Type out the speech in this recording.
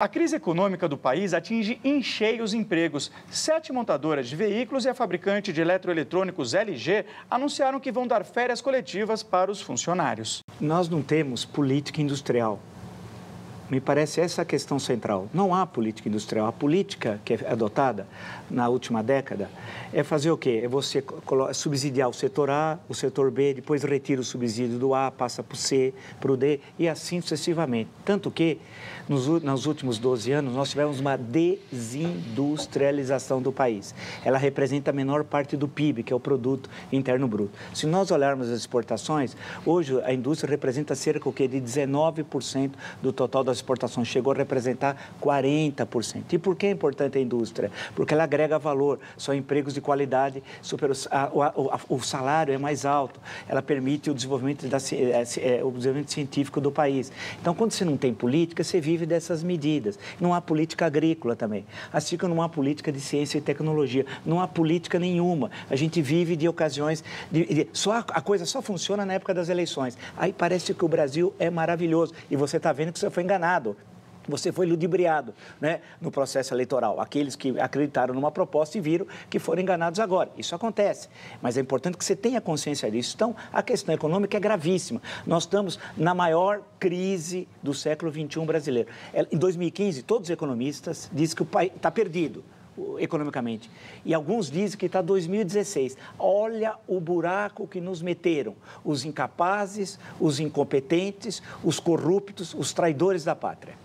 A crise econômica do país atinge em cheio os empregos. Sete montadoras de veículos e a fabricante de eletroeletrônicos LG anunciaram que vão dar férias coletivas para os funcionários. Nós não temos política industrial. Me parece essa a questão central. Não há política industrial. A política que é adotada na última década é fazer o quê? É você subsidiar o setor A, o setor B, depois retira o subsídio do A, passa para o C, para o D e assim sucessivamente. Tanto que, nos, nos últimos 12 anos, nós tivemos uma desindustrialização do país. Ela representa a menor parte do PIB, que é o Produto Interno Bruto. Se nós olharmos as exportações, hoje a indústria representa cerca de 19% do total das das exportações, chegou a representar 40%. E por que é importante a indústria? Porque ela agrega valor, são empregos de qualidade, super, a, a, o salário é mais alto, ela permite o desenvolvimento, da, é, é, o desenvolvimento científico do país. Então, quando você não tem política, você vive dessas medidas. Não há política agrícola também, assim como não há política de ciência e tecnologia, não há política nenhuma. A gente vive de ocasiões, de, de, só a coisa só funciona na época das eleições. Aí parece que o Brasil é maravilhoso e você está vendo que você foi enganado enganado você foi ludibriado né, no processo eleitoral. Aqueles que acreditaram numa proposta e viram que foram enganados agora. Isso acontece. Mas é importante que você tenha consciência disso. Então, a questão econômica é gravíssima. Nós estamos na maior crise do século XXI brasileiro. É, em 2015, todos os economistas dizem que o país está perdido economicamente. E alguns dizem que está 2016. Olha o buraco que nos meteram. Os incapazes, os incompetentes, os corruptos, os traidores da pátria.